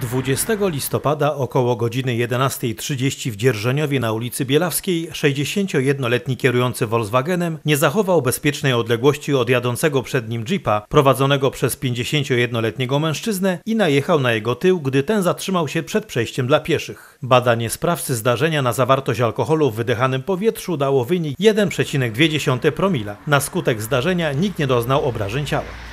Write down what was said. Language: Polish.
20 listopada około godziny 11.30 w Dzierżeniowie na ulicy Bielawskiej 61-letni kierujący Volkswagenem nie zachował bezpiecznej odległości od jadącego przed nim jeepa prowadzonego przez 51-letniego mężczyznę i najechał na jego tył, gdy ten zatrzymał się przed przejściem dla pieszych. Badanie sprawcy zdarzenia na zawartość alkoholu w wydechanym powietrzu dało wynik 1,2 promila. Na skutek zdarzenia nikt nie doznał obrażeń ciała.